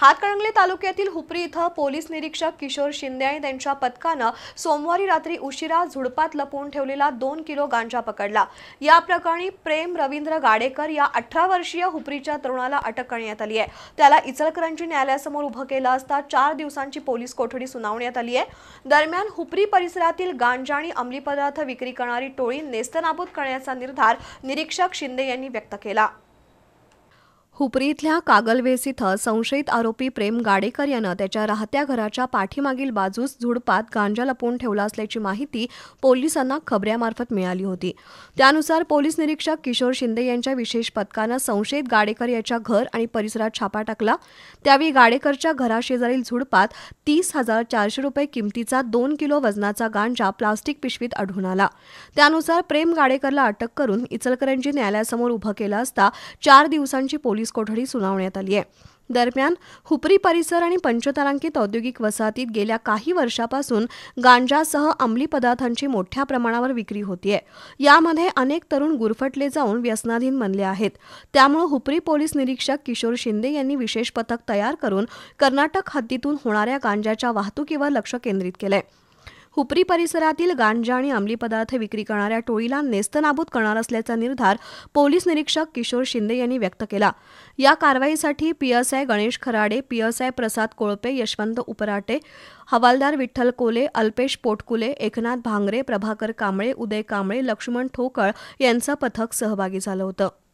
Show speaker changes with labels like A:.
A: हातकणंगले तालुक्यातील हुपरी इथं पोलीस निरीक्षक किशोर शिंदे आणि त्यांच्या पथकानं सोमवारी रात्री उशिरा झुडपात लपवून ठेवलेला दोन किलो गांजा पकडला या प्रकरणी प्रेम रवींद्र गाडेकर या अठरा वर्षीय हुपरीच्या तरुणाला अटक करण्यात आली आहे त्याला इचलकरंजी न्यायालयासमोर उभं केलं असता चार दिवसांची पोलीस कोठडी सुनावण्यात आली आहे दरम्यान हुपरी परिसरातील गांजा आणि अंमली पदार्थ विक्री करणारी टोळी नेस्तनाबूत करण्याचा निर्धार निरीक्षक शिंदे यांनी व्यक्त केला इथल्या कागलवेस इथं संशयित आरोपी प्रेम गाडेकर यानं त्याच्या राहत्या घराच्या पाठीमागील बाजूस झुडपात गांजा लपवून ठेवला असल्याची माहिती पोलिसांना खबऱ्यामार्फत मिळाली होती त्यानुसार पोलीस निरीक्षक किशोर शिंदे यांच्या विशेष पथकानं संशयित गाडेकर याच्या घर आणि परिसरात छापा टाकला त्यावेळी गाडेकरच्या घराशेजारील झुडपात तीस हजार चारशे रुपये किमतीचा दोन किलो वजनाचा गांजा प्लास्टिक पिशवीत आढळून आला त्यानुसार प्रेम गाडेकरला अटक करून इचलकरंजी न्यायालयासमोर उभं केलं असता चार दिवसांची पोलीस पोलीस कोठडी सुनावण्यात आली आहे दरम्यान हुपरी परिसर आणि पंचतारांकित औद्योगिक वसाहतीत गेल्या काही वर्षापासून गांजासह अंमली पदार्थांची मोठ्या प्रमाणावर विक्री होतीये यामध्ये अनेक तरुण गुरफटले जाऊन व्यसनाधीन बनले आहेत त्यामुळे हुपरी पोलीस निरीक्षक किशोर शिंदे यांनी विशेष पथक तयार करून कर्नाटक हद्दीतून होणाऱ्या गांजाच्या वाहतुकीवर लक्ष केंद्रित केलंय हुपरी परिसरातील गांजा आणि अंमली पदार्थ विक्री करणाऱ्या टोळीला नेस्तनाबूत करणार असल्याचा निर्धार पोलीस निरीक्षक किशोर शिंदे यांनी व्यक्त केला या कारवाईसाठी पीएसआय गणेश खराडे पीएसआय प्रसाद कोळपे यशवंत उपराटे हवालदार विठ्ठल कोले अल्पेश पोटकुले एकनाथ भांगरे प्रभाकर कांबळे उदय कांबळे लक्ष्मण ठोकळ यांचं पथक सहभागी झालं होतं